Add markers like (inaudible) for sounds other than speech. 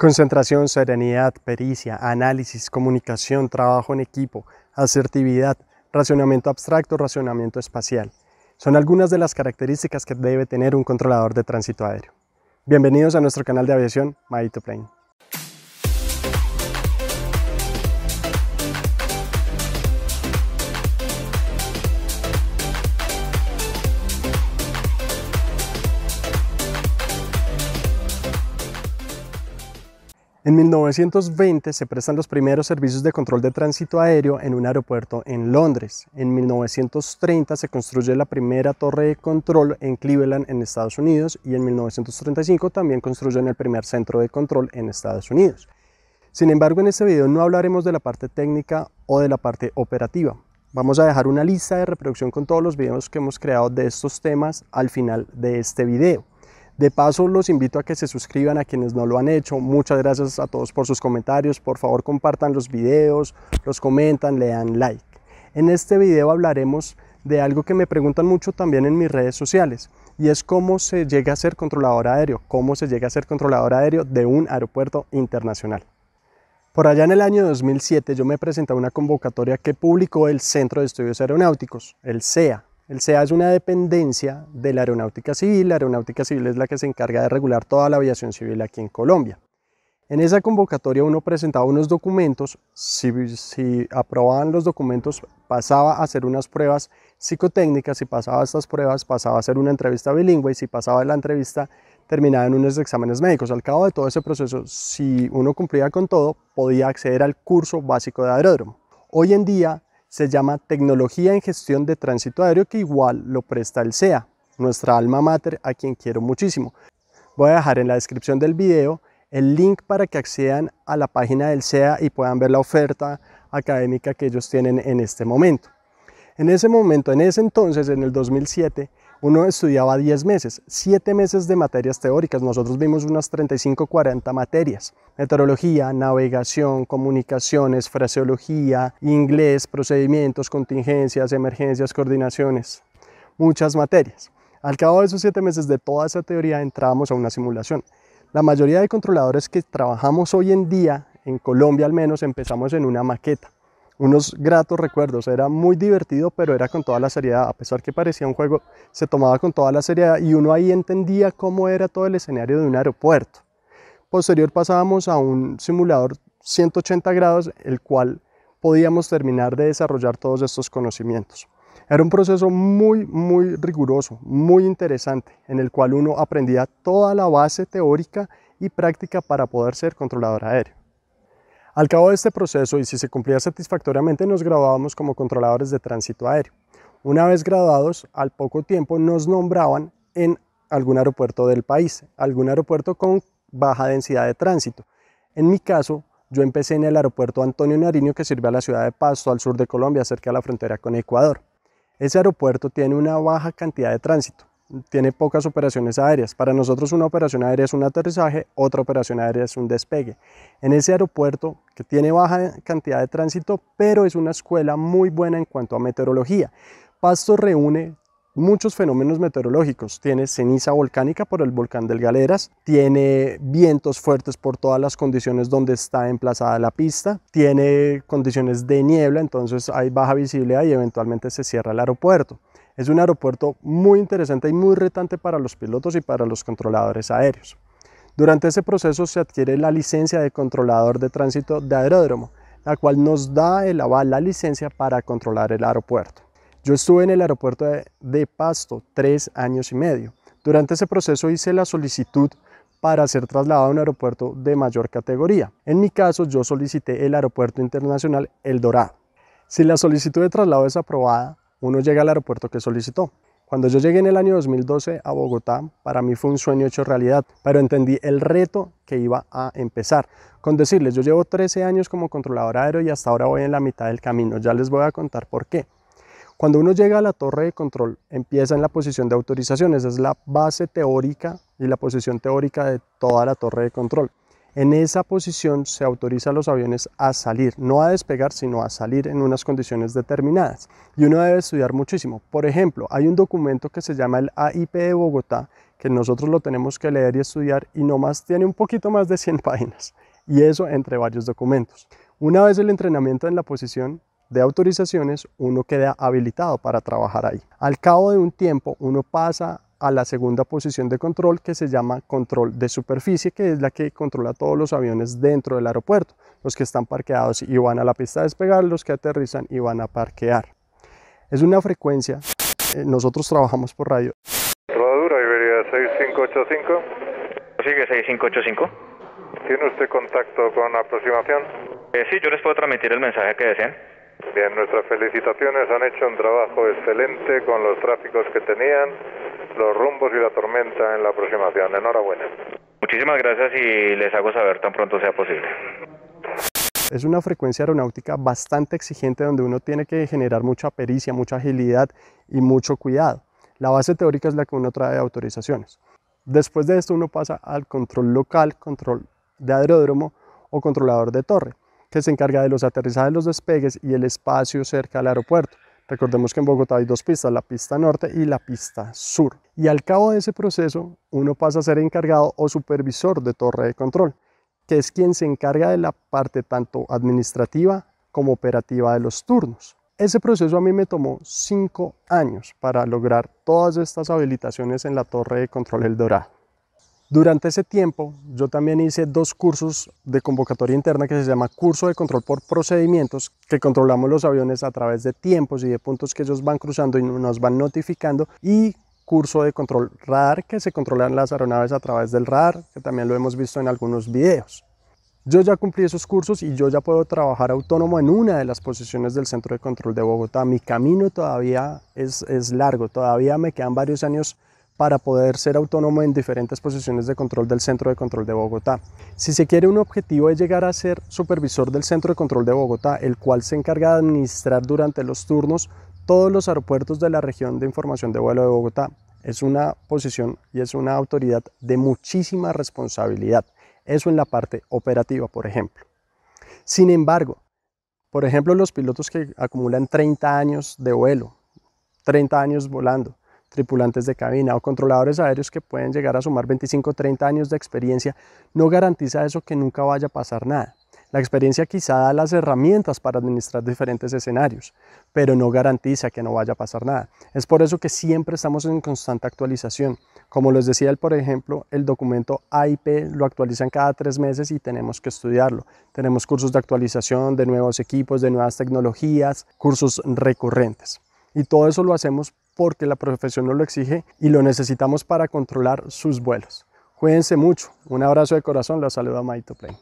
Concentración, serenidad, pericia, análisis, comunicación, trabajo en equipo, asertividad, racionamiento abstracto, racionamiento espacial. Son algunas de las características que debe tener un controlador de tránsito aéreo. Bienvenidos a nuestro canal de aviación, Maito Plane. En 1920 se prestan los primeros servicios de control de tránsito aéreo en un aeropuerto en Londres. En 1930 se construye la primera torre de control en Cleveland en Estados Unidos y en 1935 también construyen el primer centro de control en Estados Unidos. Sin embargo, en este video no hablaremos de la parte técnica o de la parte operativa. Vamos a dejar una lista de reproducción con todos los videos que hemos creado de estos temas al final de este video. De paso, los invito a que se suscriban a quienes no lo han hecho. Muchas gracias a todos por sus comentarios. Por favor, compartan los videos, los comentan, le dan like. En este video hablaremos de algo que me preguntan mucho también en mis redes sociales y es cómo se llega a ser controlador aéreo, cómo se llega a ser controlador aéreo de un aeropuerto internacional. Por allá en el año 2007 yo me presenté a una convocatoria que publicó el Centro de Estudios Aeronáuticos, el CEA, el SEA es una dependencia de la Aeronáutica Civil. La Aeronáutica Civil es la que se encarga de regular toda la aviación civil aquí en Colombia. En esa convocatoria uno presentaba unos documentos, si, aprobaban los documentos pasaba a hacer unas pruebas psicotécnicas, si pasaba estas pruebas pasaba a hacer una entrevista bilingüe y si pasaba la entrevista terminaba en unos exámenes médicos. Al cabo de todo ese proceso, si uno cumplía con todo, podía acceder al curso básico de aeródromo. Hoy en día se llama Tecnología en Gestión de Tránsito Aéreo, que igual lo presta el SEA, nuestra alma mater, a quien quiero muchísimo. Voy a dejar en la descripción del video el link para que accedan a la página del SEA y puedan ver la oferta académica que ellos tienen en este momento. En ese momento, en ese entonces, en el 2007, uno estudiaba 10 meses, 7 meses de materias teóricas, nosotros vimos unas 35, 40 materias, meteorología, navegación, comunicaciones, fraseología, inglés, procedimientos, contingencias, emergencias, coordinaciones, muchas materias. Al cabo de esos 7 meses de toda esa teoría entrábamos a una simulación. La mayoría de controladores que trabajamos hoy en día, en Colombia al menos, empezamos en una maqueta unos gratos recuerdos. Era muy divertido, pero era con toda la seriedad. A pesar que parecía un juego, se tomaba con toda la seriedad y uno ahí entendía cómo era todo el escenario de un aeropuerto. Posterior pasábamos a un simulador 180 grados, el cual podíamos terminar de desarrollar todos estos conocimientos. Era un proceso muy, muy riguroso, muy interesante, en el cual uno aprendía toda la base teórica y práctica para poder ser controlador aéreo. Al cabo de este proceso, y si se cumplía satisfactoriamente, nos graduábamos como controladores de tránsito aéreo. Una vez graduados, al poco tiempo nos nombraban en algún aeropuerto del país, algún aeropuerto con baja densidad de tránsito. En mi caso, yo empecé en el aeropuerto Antonio Nariño que sirve a la ciudad de Pasto, al sur de Colombia, cerca de la frontera con Ecuador. Ese aeropuerto tiene una baja cantidad de tránsito tiene pocas operaciones aéreas. Para nosotros una operación aérea es un aterrizaje, otra operación aérea es un despegue. En ese aeropuerto que tiene baja cantidad de tránsito, pero es una escuela muy buena en cuanto a meteorología. Pasto reúne muchos fenómenos meteorológicos. Tiene ceniza volcánica por el volcán del Galeras, tiene vientos fuertes por todas las condiciones donde está emplazada la pista, tiene condiciones de niebla, entonces hay baja visibilidad y eventualmente se cierra el aeropuerto. Es un aeropuerto muy interesante y muy retante para los pilotos y para los controladores aéreos. Durante ese proceso se adquiere la licencia de controlador de tránsito de aeródromo, la cual nos da el aval, la licencia para controlar el aeropuerto. Yo estuve en el aeropuerto de, de Pasto tres años y medio. Durante ese proceso hice la solicitud para ser trasladado a un aeropuerto de mayor categoría. En mi caso, yo solicité el Aeropuerto Internacional El Dorado. Si la solicitud de traslado es aprobada, uno llega al aeropuerto que solicitó. Cuando yo llegué en el año 2012 a Bogotá, para mí fue un sueño hecho realidad, pero entendí el reto que iba a empezar. Con decirles, yo llevo 13 años como controlador aéreo y hasta ahora voy en la mitad del camino, ya les voy a contar por qué. Cuando uno llega a la torre de control, empieza en la posición de autorizaciones, es la base teórica y la posición teórica de toda la torre de control. En esa posición se autoriza a los aviones a salir, no a despegar, sino a salir en unas condiciones determinadas. Y uno debe estudiar muchísimo. Por ejemplo, hay un documento que se llama el AIP de Bogotá, que nosotros lo tenemos que leer y estudiar y no más tiene un poquito más de 100 (laughs) páginas. Y eso entre varios documentos. Una vez el entrenamiento en la posición de autorizaciones, uno queda habilitado para trabajar ahí. Al cabo de un tiempo, uno pasa a la segunda posición de control que se llama control de superficie, que es la que controla todos los aviones dentro del aeropuerto, los que están parqueados y van a la pista a despegar, los que aterrizan y van a parquear. Es una frecuencia, eh, nosotros trabajamos por radio. Rodadura Iberia 6585. Sigue 6585. ¿Tiene usted contacto con aproximación? Eh, sí, yo les puedo transmitir el mensaje que desean Bien, nuestras felicitaciones, han hecho un trabajo excelente con los tráficos que tenían los rumbos y la tormenta en la aproximación. Enhorabuena. Muchísimas gracias y les hago saber tan pronto sea posible. Es una frecuencia aeronáutica bastante exigente donde uno tiene que generar mucha pericia, mucha agilidad y mucho cuidado. La base teórica es la que uno trae de autorizaciones. Después de esto uno pasa al control local, control de aeródromo o controlador de torre, que se encarga de los aterrizajes, los despegues y el espacio cerca al aeropuerto. Recordemos que en Bogotá hay dos pistas, la pista norte y la pista sur. Y al cabo de ese proceso, uno pasa a ser encargado o supervisor de torre de control, que es quien se encarga de la parte tanto administrativa como operativa de los turnos. Ese proceso a mí me tomó cinco años para lograr todas estas habilitaciones en la torre de control El Dorado. Durante ese tiempo yo también hice dos cursos de convocatoria interna que se llama Curso de Control por Procedimientos, que controlamos los aviones a través de tiempos y de puntos que ellos van cruzando y nos van notificando y curso de control radar que se controlan las aeronaves a través del radar, que también lo hemos visto en algunos videos. Yo ya cumplí esos cursos y yo ya puedo trabajar autónomo en una de las posiciones del Centro de Control de Bogotá. Mi camino todavía es, es largo, todavía me quedan varios años para poder ser autónomo en diferentes posiciones de control del Centro de Control de Bogotá. Si se quiere un objetivo es llegar a ser supervisor del Centro de Control de Bogotá, el cual se encarga de administrar durante los turnos todos los aeropuertos de la región de información de vuelo de Bogotá. Es una posición y es una autoridad de muchísima responsabilidad. Eso en la parte operativa, por ejemplo. Sin embargo, por ejemplo, los pilotos que acumulan 30 años de vuelo, 30 años volando, tripulantes de cabina o controladores aéreos que pueden llegar a sumar 25 o 30 años de experiencia, no garantiza eso que nunca vaya a pasar nada. La experiencia quizá da las herramientas para administrar diferentes escenarios, pero no garantiza que no vaya a pasar nada. Es por eso que siempre estamos en constante actualización. Como les decía por ejemplo, el documento AIP lo actualizan cada tres meses y tenemos que estudiarlo. Tenemos cursos de actualización de nuevos equipos, de nuevas tecnologías, cursos recurrentes. Y todo eso lo hacemos porque la profesión no lo exige y lo necesitamos para controlar sus vuelos. Cuídense mucho. Un abrazo de corazón. La a Maito Play.